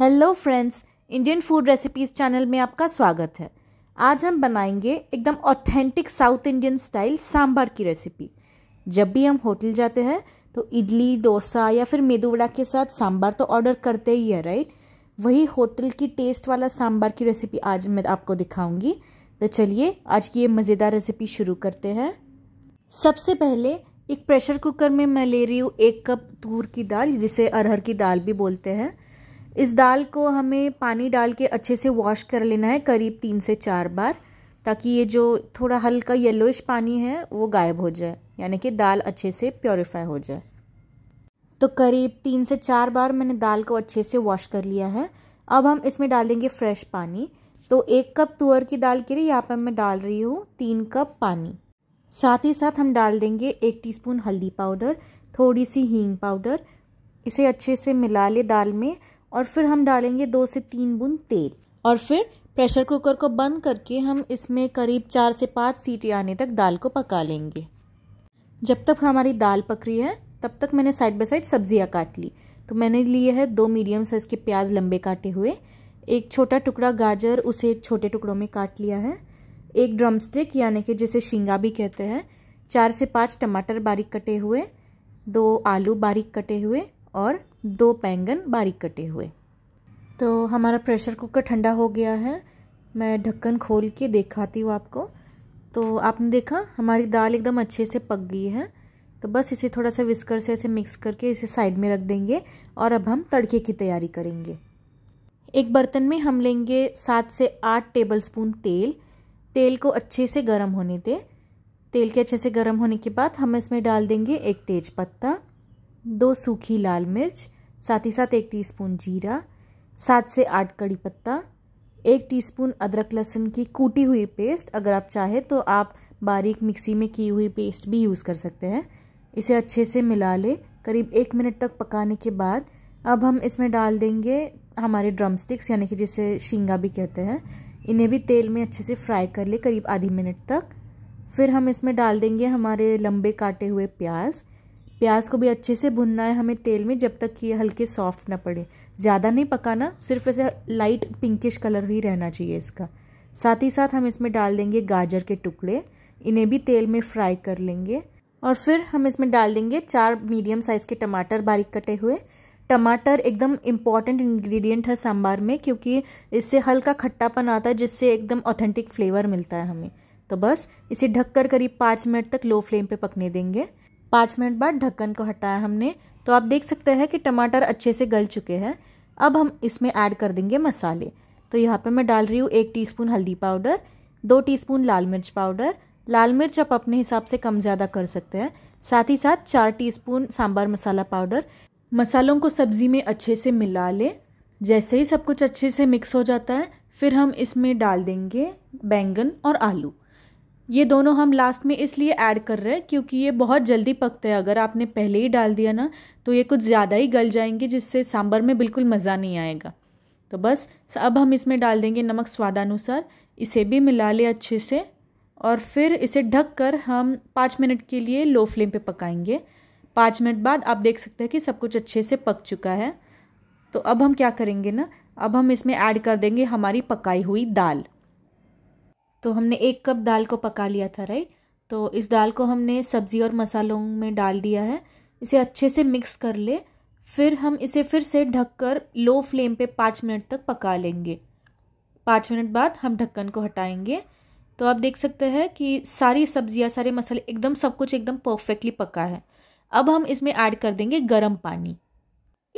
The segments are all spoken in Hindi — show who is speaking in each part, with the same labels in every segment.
Speaker 1: hello friends Indian food recipes channel में आपका स्वागत है आज हम बनाएंगे एकदम authentic South Indian style sambar की रेसिपी जब भी हम होटल जाते हैं तो इडली डोसा या फिर मेदू वड़ा के साथ सांभर तो ऑर्डर करते ही है राइट वही होटल की टेस्ट वाला सांभर की रेसिपी आज मैं आपको दिखाऊंगी तो चलिए आज की ये मज़ेदार रेसिपी शुरू करते हैं सबसे पहले एक प्रेशर कुकर में मैं ले रही हूँ एक कप तूर की दाल जिसे अरहर की दाल भी बोलते हैं इस दाल को हमें पानी डाल के अच्छे से वॉश कर लेना है करीब तीन से चार बार ताकि ये जो थोड़ा हल्का येलोइश पानी है वो गायब हो जाए यानी कि दाल अच्छे से प्योरीफाई हो जाए तो करीब तीन से चार बार मैंने दाल को अच्छे से वॉश कर लिया है अब हम इसमें डाल देंगे फ्रेश पानी तो एक कप तुअर की दाल के लिए यहाँ पर मैं डाल रही हूँ तीन कप पानी साथ ही साथ हम डाल देंगे एक टीस्पून हल्दी पाउडर थोड़ी सी हींग पाउडर इसे अच्छे से मिला ले दाल में और फिर हम डालेंगे दो से तीन बूंद तेल और फिर प्रेशर कुकर को बंद करके हम इसमें करीब चार से पाँच सीटी आने तक दाल को पका लेंगे जब तक हमारी दाल पक रही है तब तक मैंने साइड बाय साइड सब्जियाँ काट ली तो मैंने लिए है दो मीडियम साइज़ के प्याज लंबे काटे हुए एक छोटा टुकड़ा गाजर उसे छोटे टुकड़ों में काट लिया है एक ड्रम स्टिक यानी कि जिसे शिंगा भी कहते हैं चार से पाँच टमाटर बारीक कटे हुए दो आलू बारीक कटे हुए और दो बैंगन बारीक कटे हुए तो हमारा प्रेशर कुकर ठंडा हो गया है मैं ढक्कन खोल के देखाती हूँ आपको तो आपने देखा हमारी दाल एकदम अच्छे से पक गई है तो बस इसे थोड़ा सा विस्कर से ऐसे मिक्स करके इसे साइड में रख देंगे और अब हम तड़के की तैयारी करेंगे एक बर्तन में हम लेंगे सात से आठ टेबलस्पून तेल तेल को अच्छे से गर्म होने दें तेल के अच्छे से गर्म होने के बाद हम इसमें डाल देंगे एक तेज पत्ता दो सूखी लाल मिर्च साथ ही साथ एक टीस्पून जीरा सात से आठ कड़ी पत्ता एक टीस्पून अदरक लहसुन की कूटी हुई पेस्ट अगर आप चाहें तो आप बारीक मिक्सी में की हुई पेस्ट भी यूज़ कर सकते हैं इसे अच्छे से मिला ले करीब एक मिनट तक पकाने के बाद अब हम इसमें डाल देंगे हमारे ड्रम स्टिक्स यानी कि जिसे शींगा भी कहते हैं इन्हें भी तेल में अच्छे से फ्राई कर ले करीब आधी मिनट तक फिर हम इसमें डाल देंगे हमारे लंबे काटे हुए प्याज़ प्याज को भी अच्छे से भुनना है हमें तेल में जब तक कि ये हल्के सॉफ्ट ना पड़े ज़्यादा नहीं पकाना सिर्फ ऐसे लाइट पिंकिश कलर ही रहना चाहिए इसका साथ ही साथ हम इसमें डाल देंगे गाजर के टुकड़े इन्हें भी तेल में फ्राई कर लेंगे और फिर हम इसमें डाल देंगे चार मीडियम साइज़ के टमाटर बारीक कटे हुए टमाटर एकदम इम्पॉर्टेंट इन्ग्रीडियंट है सांबार में क्योंकि इससे हल्का खट्टापन आता है जिससे एकदम ऑथेंटिक फ्लेवर मिलता है हमें तो बस इसे ढककर करीब पाँच मिनट तक लो फ्लेम पे पकने देंगे पाँच मिनट बाद ढक्कन को हटाया हमने तो आप देख सकते हैं कि टमाटर अच्छे से गल चुके हैं अब हम इसमें ऐड कर देंगे मसाले तो यहाँ पे मैं डाल रही हूँ एक टीस्पून हल्दी पाउडर दो टीस्पून लाल मिर्च पाउडर लाल मिर्च आप अपने हिसाब से कम ज़्यादा कर सकते हैं साथ ही साथ चार टीस्पून सांबर मसाला पाउडर मसालों को सब्ज़ी में अच्छे से मिला लें जैसे ही सब कुछ अच्छे से मिक्स हो जाता है फिर हम इसमें डाल देंगे बैंगन और आलू ये दोनों हम लास्ट में इसलिए ऐड कर रहे हैं क्योंकि ये बहुत जल्दी पकते हैं अगर आपने पहले ही डाल दिया ना तो ये कुछ ज़्यादा ही गल जाएंगे जिससे सांभर में बिल्कुल मज़ा नहीं आएगा तो बस अब हम इसमें डाल देंगे नमक स्वादानुसार इसे भी मिला ले अच्छे से और फिर इसे ढक कर हम पाँच मिनट के लिए लो फ्लेम पे पकाएंगे पाँच मिनट बाद आप देख सकते हैं कि सब कुछ अच्छे से पक चुका है तो अब हम क्या करेंगे ना अब हम इसमें ऐड कर देंगे हमारी पकाई हुई दाल तो हमने एक कप दाल को पका लिया था राइट तो इस दाल को हमने सब्ज़ी और मसालों में डाल दिया है इसे अच्छे से मिक्स कर ले फिर हम इसे फिर से ढककर लो फ्लेम पे पाँच मिनट तक पका लेंगे पाँच मिनट बाद हम ढक्कन को हटाएंगे तो आप देख सकते हैं कि सारी सब्जियां सारे मसाले एकदम सब कुछ एकदम परफेक्टली पका है अब हम इसमें ऐड कर देंगे गर्म पानी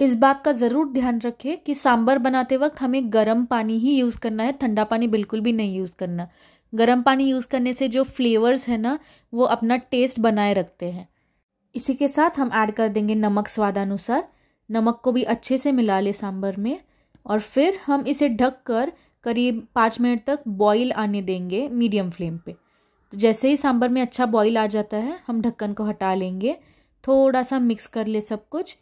Speaker 1: इस बात का ज़रूर ध्यान रखें कि सांभर बनाते वक्त हमें गर्म पानी ही यूज़ करना है ठंडा पानी बिल्कुल भी नहीं यूज़ करना गर्म पानी यूज़ करने से जो फ्लेवर्स है ना वो अपना टेस्ट बनाए रखते हैं इसी के साथ हम ऐड कर देंगे नमक स्वादानुसार नमक को भी अच्छे से मिला ले सांभर में और फिर हम इसे ढक कर करीब पाँच मिनट तक बॉईल आने देंगे मीडियम फ्लेम पे तो जैसे ही सांभर में अच्छा बॉईल आ जाता है हम ढक्कन को हटा लेंगे थोड़ा सा मिक्स कर ले सब कुछ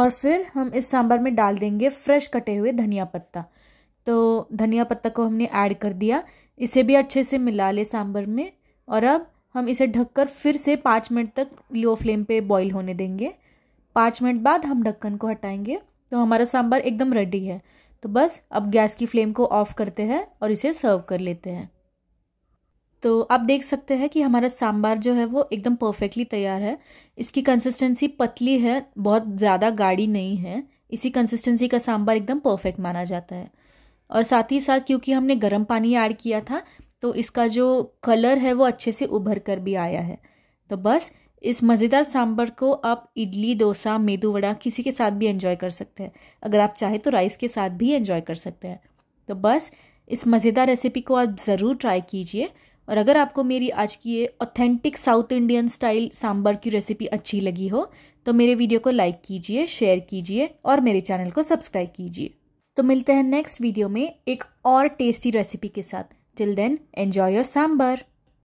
Speaker 1: और फिर हम इस सांभर में डाल देंगे फ्रेश कटे हुए धनिया पत्ता तो धनिया पत्ता को हमने ऐड कर दिया इसे भी अच्छे से मिला ले सांभर में और अब हम इसे ढककर फिर से पाँच मिनट तक लो फ्लेम पे बॉईल होने देंगे पाँच मिनट बाद हम ढक्कन को हटाएंगे तो हमारा सांभर एकदम रेडी है तो बस अब गैस की फ्लेम को ऑफ़ करते हैं और इसे सर्व कर लेते हैं तो आप देख सकते हैं कि हमारा सांबार जो है वो एकदम परफेक्टली तैयार है इसकी कंसिस्टेंसी पतली है बहुत ज़्यादा गाढ़ी नहीं है इसी कंसिस्टेंसी का सांबार एकदम परफेक्ट माना जाता है और साथ ही साथ क्योंकि हमने गर्म पानी ऐड किया था तो इसका जो कलर है वो अच्छे से उभर कर भी आया है तो बस इस मज़ेदार सांभर को आप इडली डोसा मेदू वड़ा किसी के साथ भी एंजॉय कर सकते हैं अगर आप चाहें तो राइस के साथ भी एंजॉय कर सकते हैं तो बस इस मज़ेदार रेसिपी को आप ज़रूर ट्राई कीजिए और अगर आपको मेरी आज की ये authentic South Indian style sambar की रेसिपी अच्छी लगी हो तो मेरे वीडियो को लाइक कीजिए शेयर कीजिए और मेरे चैनल को सब्सक्राइब कीजिए तो मिलते हैं नेक्स्ट वीडियो में एक और टेस्टी रेसिपी के साथ till then enjoy your sambar